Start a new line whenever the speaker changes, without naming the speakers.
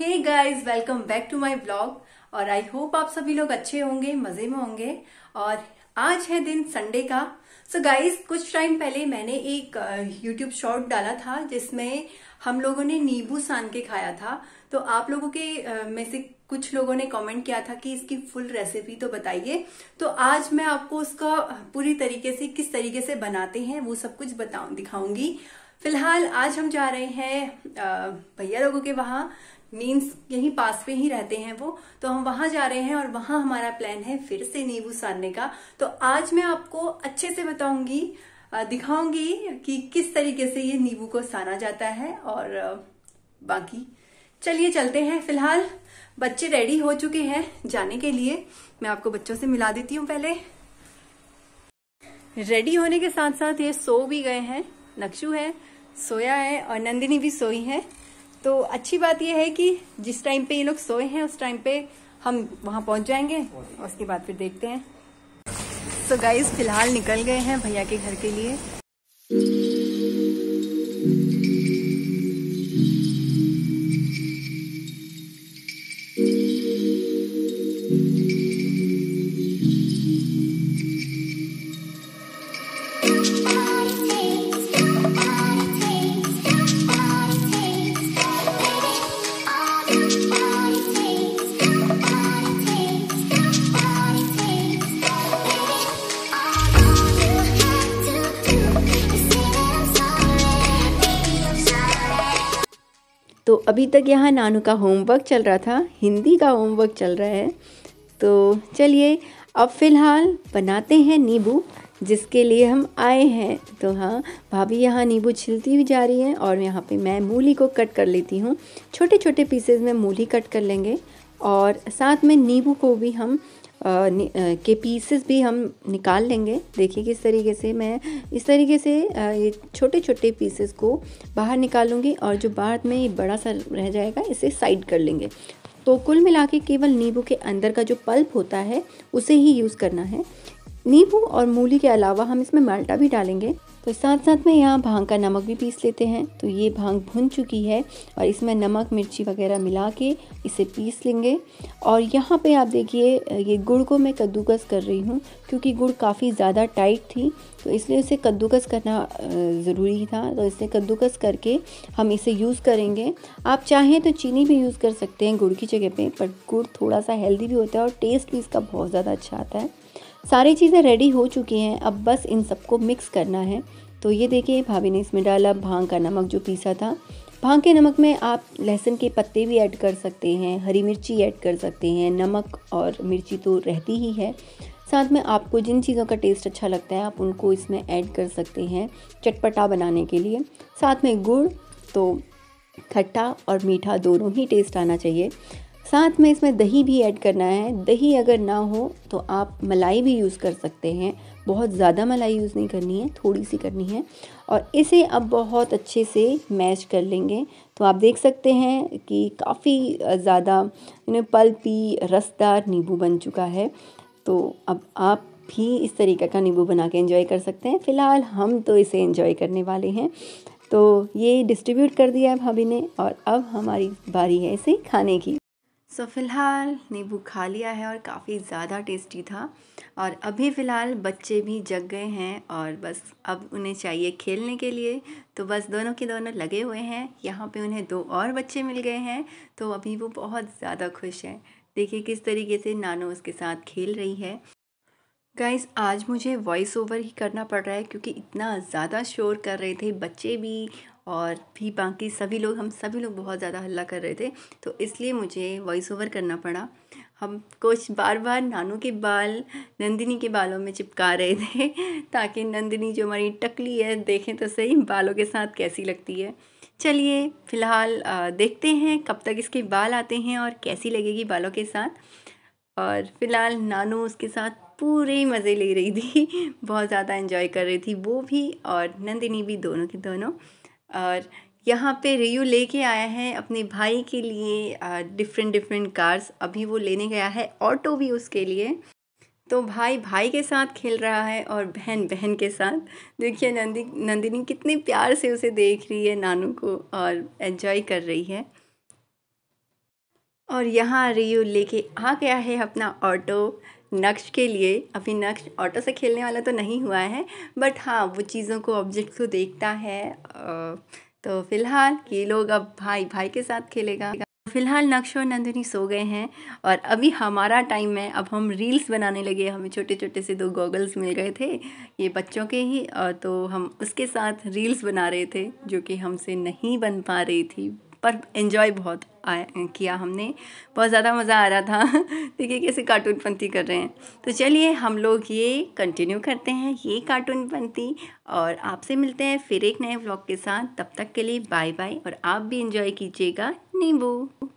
hey guys welcome back to my blog और I hope आप सभी लोग अच्छे होंगे मजे में होंगे और आज है दिन संडे का सो so गाइस कुछ टाइम पहले मैंने एक यूट्यूब शॉर्ट डाला था जिसमें हम लोगों ने नींबू सान के खाया था तो आप लोगों के में से कुछ लोगों ने कमेंट किया था कि इसकी फुल रेसिपी तो बताइए तो आज मैं आपको उसका पूरी तरीके से किस तरीके से बनाते हैं वो सब कुछ बताऊ दिखाऊंगी फिलहाल आज हम जा रहे हैं भैया लोगों के वहाँ मीन्स यहीं पास पे ही रहते हैं वो तो हम वहां जा रहे हैं और वहां हमारा प्लान है फिर से नींबू सारने का तो आज मैं आपको अच्छे से बताऊंगी दिखाऊंगी कि किस तरीके से ये नींबू को साना जाता है और बाकी चलिए चलते हैं फिलहाल बच्चे रेडी हो चुके हैं जाने के लिए मैं आपको बच्चों से मिला देती हूँ पहले रेडी होने के साथ साथ ये सो भी गए हैं नक्शु है सोया है और नंदिनी भी सोई है तो अच्छी बात यह है कि जिस टाइम पे ये लोग सोए हैं उस टाइम पे हम वहाँ पहुंच जाएंगे और उसके बाद फिर देखते हैं सो so गाइज फिलहाल निकल गए हैं भैया के घर के लिए तो अभी तक यहाँ नानू का होमवर्क चल रहा था हिंदी का होमवर्क चल रहा है तो चलिए अब फ़िलहाल बनाते हैं नींबू जिसके लिए हम आए हैं तो हाँ भाभी यहाँ नींबू छिलती हुई जा रही है और यहाँ पे मैं मूली को कट कर लेती हूँ छोटे छोटे पीसेज में मूली कट कर लेंगे और साथ में नींबू को भी हम के पीसेस भी हम निकाल लेंगे देखिए किस तरीके से मैं इस तरीके से ये छोटे छोटे पीसेस को बाहर निकालूंगी और जो बाद में ये बड़ा सा रह जाएगा इसे साइड कर लेंगे तो कुल मिला के केवल नींबू के अंदर का जो पल्प होता है उसे ही यूज़ करना है नींबू और मूली के अलावा हम इसमें माल्टा भी डालेंगे तो साथ साथ में यहाँ भांग का नमक भी पीस लेते हैं तो ये भांग भुन चुकी है और इसमें नमक मिर्ची वगैरह मिला के इसे पीस लेंगे और यहाँ पे आप देखिए ये गुड़ को मैं कद्दूकस कर रही हूँ क्योंकि गुड़ काफ़ी ज़्यादा टाइट थी तो इसलिए उसे कद्दूकस करना ज़रूरी था तो इसलिए कद्दूकस करके हम इसे यूज़ करेंगे आप चाहें तो चीनी भी यूज़ कर सकते हैं गुड़ की जगह पर पर गुड़ थोड़ा सा हेल्दी भी होता है और टेस्ट भी इसका बहुत ज़्यादा अच्छा आता है सारी चीज़ें रेडी हो चुकी हैं अब बस इन सबको मिक्स करना है तो ये देखिए भाभी ने इसमें डाला भांग का नमक जो पीसा था भांग के नमक में आप लहसुन के पत्ते भी ऐड कर सकते हैं हरी मिर्ची ऐड कर सकते हैं नमक और मिर्ची तो रहती ही है साथ में आपको जिन चीज़ों का टेस्ट अच्छा लगता है आप उनको इसमें ऐड कर सकते हैं चटपटा बनाने के लिए साथ में गुड़ तो खट्टा और मीठा दोनों ही टेस्ट आना चाहिए साथ में इसमें दही भी ऐड करना है दही अगर ना हो तो आप मलाई भी यूज़ कर सकते हैं बहुत ज़्यादा मलाई यूज़ नहीं करनी है थोड़ी सी करनी है और इसे अब बहुत अच्छे से मैश कर लेंगे तो आप देख सकते हैं कि काफ़ी ज़्यादा इन्हें पल्पी रसदार नींबू बन चुका है तो अब आप भी इस तरीके का नींबू बना के इन्जॉय कर सकते हैं फ़िलहाल हम तो इसे इन्जॉय करने वाले हैं तो ये डिस्ट्रीब्यूट कर दिया है भाभी ने और अब हमारी बारी है इसे खाने की सो so, फ़िलहाल नींबू खा लिया है और काफ़ी ज़्यादा टेस्टी था और अभी फ़िलहाल बच्चे भी जग गए हैं और बस अब उन्हें चाहिए खेलने के लिए तो बस दोनों के दोनों लगे हुए हैं यहाँ पे उन्हें दो और बच्चे मिल गए हैं तो अभी वो बहुत ज़्यादा खुश हैं देखिए किस तरीके से नानो उसके साथ खेल रही है गाइस आज मुझे वॉइस ओवर ही करना पड़ रहा है क्योंकि इतना ज़्यादा शोर कर रहे थे बच्चे भी और भी बाकी सभी लोग हम सभी लोग बहुत ज़्यादा हल्ला कर रहे थे तो इसलिए मुझे वॉइस ओवर करना पड़ा हम कुछ बार बार नानू के बाल नंदिनी के बालों में चिपका रहे थे ताकि नंदिनी जो हमारी टकली है देखें तो सही बालों के साथ कैसी लगती है चलिए फ़िलहाल देखते हैं कब तक इसके बाल आते हैं और कैसी लगेगी बालों के साथ और फिलहाल नानू उसके साथ पूरे मज़े ले रही थी बहुत ज़्यादा इंजॉय कर रही थी वो भी और नंदिनी भी दोनों के दोनों और यहाँ पे रियू लेके आया है अपने भाई के लिए डिफरेंट डिफरेंट कार्स अभी वो लेने गया है ऑटो भी उसके लिए तो भाई भाई के साथ खेल रहा है और बहन बहन के साथ देखिए नंदी नंदिनी कितने प्यार से उसे देख रही है नानू को और एंजॉय कर रही है और यहाँ रियू लेके आ गया है अपना ऑटो नक्श के लिए अभी नक्श ऑटो से खेलने वाला तो नहीं हुआ है बट हाँ वो चीज़ों को ऑब्जेक्ट को देखता है तो फ़िलहाल ये लोग अब भाई भाई के साथ खेलेगा तो फ़िलहाल नक्श और नंदिनी सो गए हैं और अभी हमारा टाइम है अब हम रील्स बनाने लगे हमें छोटे छोटे से दो गॉगल्स मिल गए थे ये बच्चों के ही तो हम उसके साथ रील्स बना रहे थे जो कि हमसे नहीं बन पा रही थी पर इन्जॉय बहुत आया किया हमने बहुत ज़्यादा मज़ा आ रहा था देखिए कैसे कार्टून पंथी कर रहे हैं तो चलिए हम लोग ये कंटिन्यू करते हैं ये कार्टून पंथी और आपसे मिलते हैं फिर एक नए व्लॉग के साथ तब तक के लिए बाय बाय और आप भी इन्जॉय कीजिएगा नींबू